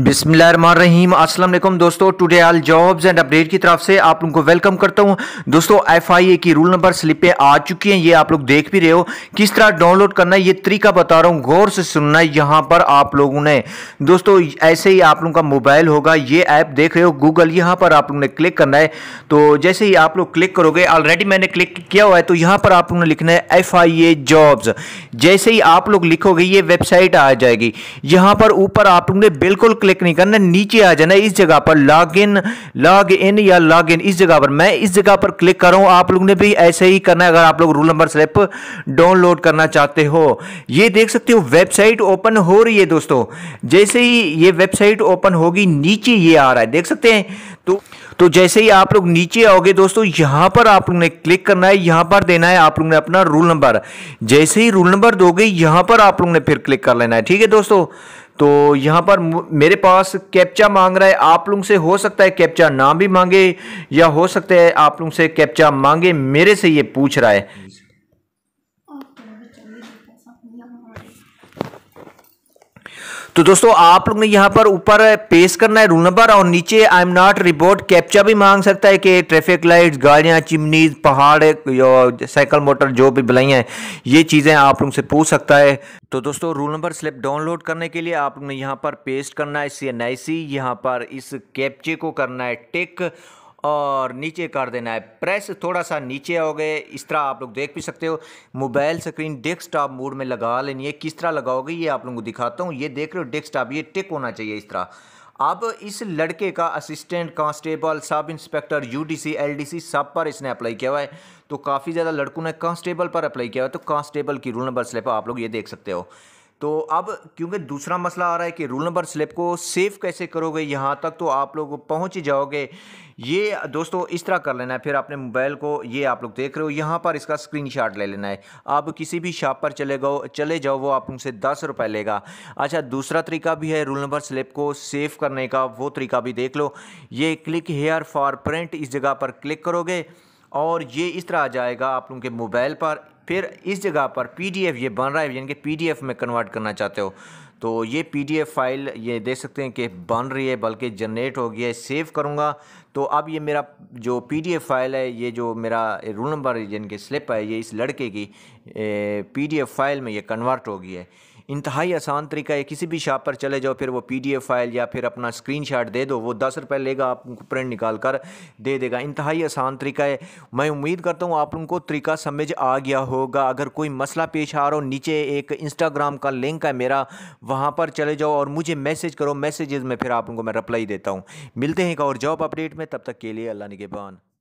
बिस्मिल्लाहिर्रहमानिर्रहीम अस्सलाम वालेकुम दोस्तों today all jobs and update की तरफ से आप लोगों को वेलकम करता हूं दोस्तों एफआईए की रूल नंबर स्लिपें आ चुकी हैं ये आप लोग देख भी रहे हो किस तरह डाउनलोड करना है ये तरीका बता रहा हूं गौर से सुनना है यहां पर आप लोगों ने दोस्तों ऐसे ही आप लोगों का मोबाइल होगा ये ऐप देख रहे हो गूगल यहाँ पर आप लोगों ने क्लिक करना है तो जैसे ही आप लोग क्लिक करोगे ऑलरेडी मैंने क्लिक किया हुआ है तो यहाँ पर आप लोगों ने लिखना है एफ जॉब्स जैसे ही आप लोग लिखोगे ये वेबसाइट आ जाएगी यहाँ पर ऊपर आप लोगों ने बिल्कुल क्लिक नहीं करना नीचे आ जाना इस जगह पर लॉग इन लॉग इन या लॉग इन इस जगह पर मैं इस जगह पर क्लिक कर रहा हूं आप लोग ने भी ऐसे ही करना है अगर आप लोग रूल नंबर स्लिप डाउनलोड करना चाहते हो ये देख सकते हो वेबसाइट ओपन हो रही है दोस्तों जैसे ही ये वेबसाइट ओपन होगी नीचे ये आ रहा है देख सकते हैं तो तो जैसे ही आप लोग नीचे आओगे दोस्तों यहां पर आप लोग ने क्लिक करना है यहां पर देना है आप लोग ने अपना रूल नंबर जैसे ही रूल नंबर दोगे यहां पर आप लोग ने फिर क्लिक कर लेना है ठीक है दोस्तों तो यहाँ पर मेरे पास कैप्चा मांग रहा है आप लोग से हो सकता है कैप्चा ना भी मांगे या हो सकता है आप लोग से कैप्चा मांगे मेरे से ये पूछ रहा है तो दोस्तों आप लोग ने यहाँ पर ऊपर पेश करना है रूल नंबर और नीचे I am not report captcha भी मांग सकता है कि ट्रैफिक लाइट्स गाड़ियाँ चिमनीज पहाड़ साइकिल मोटर जो भी बुलाइयाँ हैं ये चीज़ें आप लोग से पूछ सकता है तो दोस्तों रूल नंबर स्लिप डाउनलोड करने के लिए आप लोग ने यहाँ पर पेस्ट करना है सी एन आई सी यहाँ पर इस कैप्चे को करना है टिक और नीचे कर देना है प्रेस थोड़ा सा नीचे हो गए इस तरह आप लोग देख भी सकते हो मोबाइल स्क्रीन डेस्कटॉप मोड में लगा लेनी है किस तरह लगाओगे ये आप लोगों को दिखाता हूँ ये देख रहे हो डेस्कटॉप ये टिक होना चाहिए इस तरह अब इस लड़के का assistant constable sub inspector UDC LDC सब पर इसने अप्लाई किया हुआ है तो काफ़ी ज़्यादा लड़कों ने कांस्टेबल पर अप्लाई किया हुआ है तो कांस्टेबल की रूल नंबर स्लिप आप लोग ये देख सकते हो तो अब क्योंकि दूसरा मसला आ रहा है कि रूल नंबर स्लिप को सेव कैसे करोगे यहाँ तक तो आप लोग पहुँच ही जाओगे ये दोस्तों इस तरह कर लेना है फिर अपने मोबाइल को ये आप लोग देख रहे हो यहाँ पर इसका स्क्रीनशॉट ले लेना है आप किसी भी शॉप पर चले गो चले जाओ वो आप उनसे दस रुपये लेगा अच्छा दूसरा तरीका भी है रूल नंबर स्लिप को सेव करने का वो तरीका भी देख लो ये क्लिक हेयर फॉर प्रिंट इस जगह पर क्लिक करोगे और ये इस तरह आ जाएगा आप लोगों के मोबाइल पर फिर इस जगह पर पीडीएफ ये बन रहा है यानी कि पीडीएफ में कन्वर्ट करना चाहते हो तो ये पीडीएफ फाइल ये देख सकते हैं कि बन रही है बल्कि जनरेट हो गया है सेव करूँगा तो अब ये मेरा जो पीडीएफ फाइल है ये जो मेरा रोल नंबर यानी कि स्लिप है ये इस लड़के की एफ फाइल में ये कन्वर्ट हो गई है इंतहाई आसान तरीका है किसी भी शॉप पर चले जाओ फिर वो पीडीएफ फाइल या फिर अपना स्क्रीनशॉट दे दो वो दस रुपये लेगा आपको प्रिंट निकाल कर दे देगा इंतहाई आसान तरीका है मैं उम्मीद करता हूँ आप लोगों को तरीका समझ आ गया होगा अगर कोई मसला पेश आ रहा हो नीचे एक इंस्टाग्राम का लिंक है मेरा वहाँ पर चले जाओ और मुझे मैसेज करो मैसेजेज में फिर आप लोगों को मैं रिप्लाई देता हूँ मिलते हैं एक और जॉब अपडेट में तब तक के लिए अल्लाह निगेबान